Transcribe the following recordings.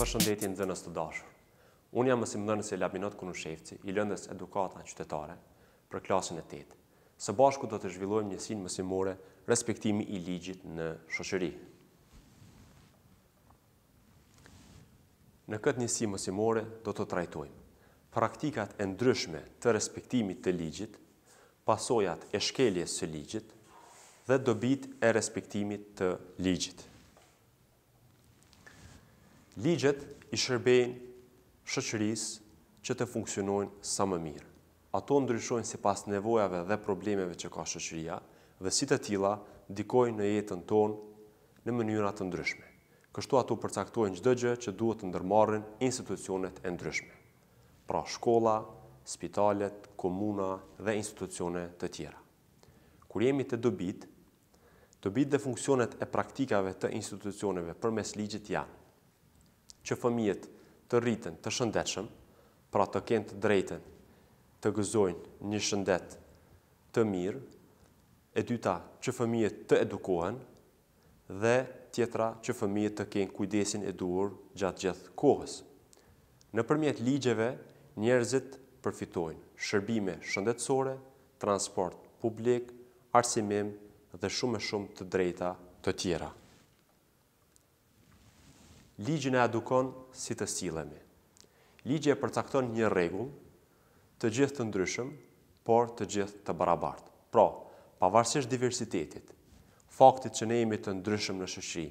Përshëndetje nxënës të dashur. Unë jam mësimdhënës e Labinot Kunushevci, i lëndës edukata në qytetare, për klasën e 8. Së bashku do të zhvillojmë njësin mësimore respektimi i ligjit në shoqëri. Në këtë njësi mësimore do të trajtojmë praktikat e ndryshme të respektimit të ligjit pasojat e shkeljes së ligjit dhe dobit e respektimit të ligjit. Ligjet i shërben shëqëris që të funksionojnë sa më mirë. Ato ndryshojnë si pas nevojave dhe problemeve që ka shëqëria dhe si të tila dikojnë në jetën tonë në mënyrat të ndryshme. Kështu ato përcaktojnë gjë gjë që duhet të ndërmarrin institucionet e ndryshme. Pra shkolla, spitalet, komuna dhe institucione të tjera. Kur jemi të dobit, dobit dhe funksionet e praktikave të institucioneve për mes ligjit janë, që fëmijet të rritën të shëndetshëm, pra të kënë të drejten të gëzojnë një shëndet të mirë, e dyta që fëmijet të edukohen, dhe tjetra që fëmijet të kënë kujdesin e duhur gjatë gjithë kohës. Në përmjet ligjeve, njerëzit përfitojnë shërbime shëndetsore, transport publik, arsimim dhe shumë e shumë të drejta të tjera. Ligjën e adukon si të silemi. Ligjë e përcakton një regullë të gjithë të ndryshëm, por të gjithë të barabartë. Pro, pavarësisht diversitetit, faktit që ne imi të ndryshëm në shëshri,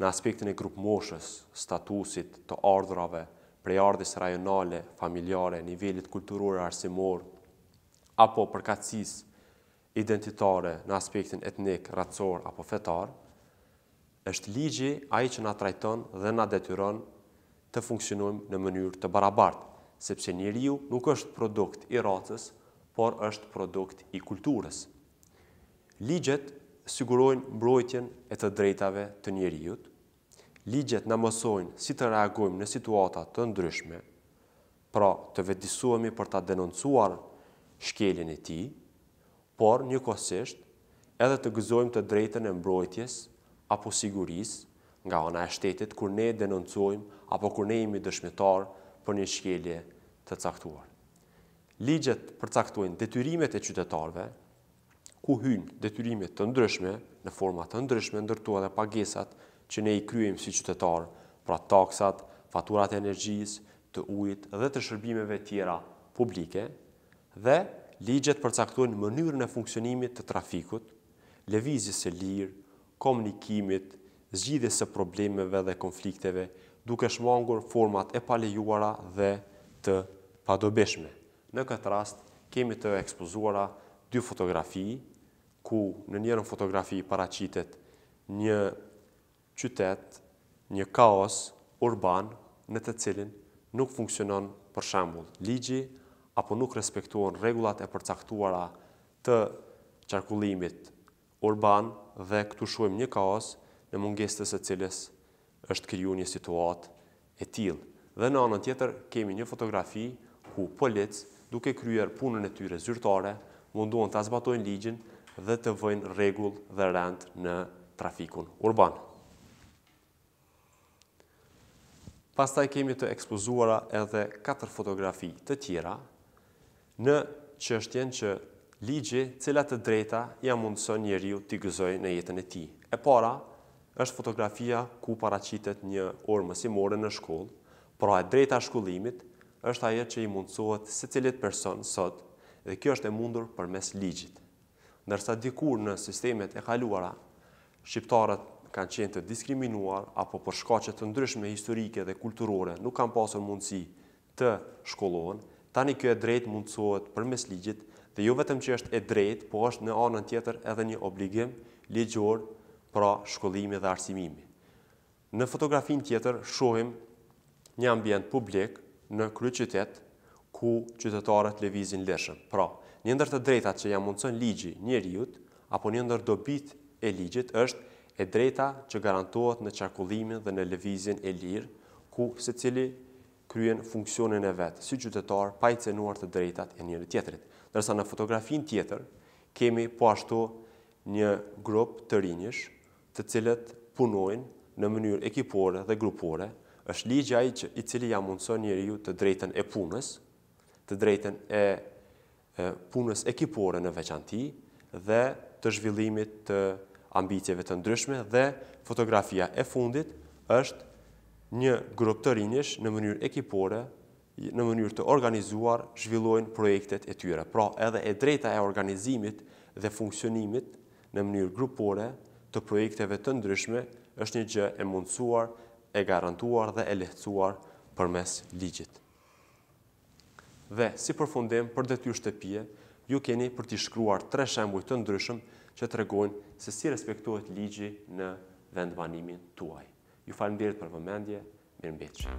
në aspektin e grupë moshës, statusit, të ardhrave, prej ardhës rajonale, familjare, nivellit e arsimor, apo përkacis identitare në aspektin etnik, racor apo fetar, është ligji ai që nga trajton dhe nga detyron të funksionojmë në mënyrë të barabartë, sepse njeriu nuk është produkt i racës, por është produkt i kulturës. Ligjet sigurojnë mbrojtjen e të drejtave të njeriut, Ligjet në mësojnë si të reagojmë në situatat të ndryshme, pra të vetisuemi për të denoncuar shkeljen e ti, por një kosisht edhe të gëzojmë të drejten e mbrojtjes apo siguris nga ona e shtetit kër ne denoncuojmë apo kër ne imi dëshmitar për një shkelje të caktuar. Ligjet përcaktojnë detyrimet e qytetarve, ku hynë detyrimet të ndryshme, në format të ndryshme, ndërtu edhe pagesat që ne i kryim si qytetar, pra taksat, faturat e energjis, të ujit dhe të shërbimeve tjera publike, dhe ligjet përcaktojnë mënyrën e funksionimit të trafikut, levizis e lirë, komunikimit, zgjidhës e problemeve dhe konflikteve, duke shmangur format e palejuara dhe të padobeshme. Në këtë rast, kemi të ekspozuara dy fotografi, ku në njerën fotografi paracitet një qytet, një kaos urban në të cilin nuk funksionon për shambull. ligji, apo nuk respektuon regullat e përcaktuara të qarkullimit urban dhe këtu shuem një kaos në mungestës e cilës është kriju një situat e til. Dhe në anën tjetër kemi një fotografi ku polic duke kryer punën e tyre zyrtare munduon të azbatojnë ligjin dhe të vëjnë regull dhe rend në trafikun urban. Pastaj kemi të ekspozuara edhe 4 fotografi të tjera në çështjen që ligje cilat të drejta ja mundëson njeriu t'i gëzojë në jetën e ti. E para, është fotografia ku paracitet një orë mësimore në shkollë, pra e drejta shkullimit është aje që i mundësohet se cilit person sot dhe kjo është e mundur për mes ligjit. Nërsa dikur në sistemet e kaluara, shqiptarët kanë qenë të diskriminuar apo për shkacet të ndryshme historike dhe kulturore nuk kanë pasur mundësi të shkollohen, tani kjo e drejt mundësohet për mes ligjit dhe jo vetëm që është e drejt, po është në anën tjetër edhe një obligim ligjor pra shkollimi dhe arsimimi. Në fotografin tjetër shohim një ambient publik në krye qytet ku qytetarët levizin lëshëm. Pra, një ndër të drejtat që ja mundëson ligji njeriut, apo një ndër dobit e ligjit është e drejta që garantohet në qarkullimin dhe në levizin e lirë, ku se cili kryen funksionin e vetë si gjytetar pa i cenuar të drejtat e njëri tjetërit. Nërsa në fotografin tjetër, kemi po ashtu një grup të rinjësh të cilët punojnë në mënyrë ekipore dhe grupore, është ligja i që i cili ja mundëson njëri ju të drejten e punës, të drejten e punës ekipore në veçanti dhe të zhvillimit të njëri ambicjeve të ndryshme dhe fotografia e fundit është një grup të rinjësh në mënyrë ekipore, në mënyrë të organizuar, zhvillojnë projektet e tyre. Pra, edhe e drejta e organizimit dhe funksionimit në mënyrë grupore të projekteve të ndryshme është një gjë e mundësuar, e garantuar dhe e lehtësuar për mes ligjit. Dhe, si përfundim, për detyr shtëpije, ju keni për t'i shkruar tre shembuj të ndryshëm që të regojnë se si respektuat ligji në vendbanimin tuaj. Ju falem dirit për përmendje, mirë mbetëshë.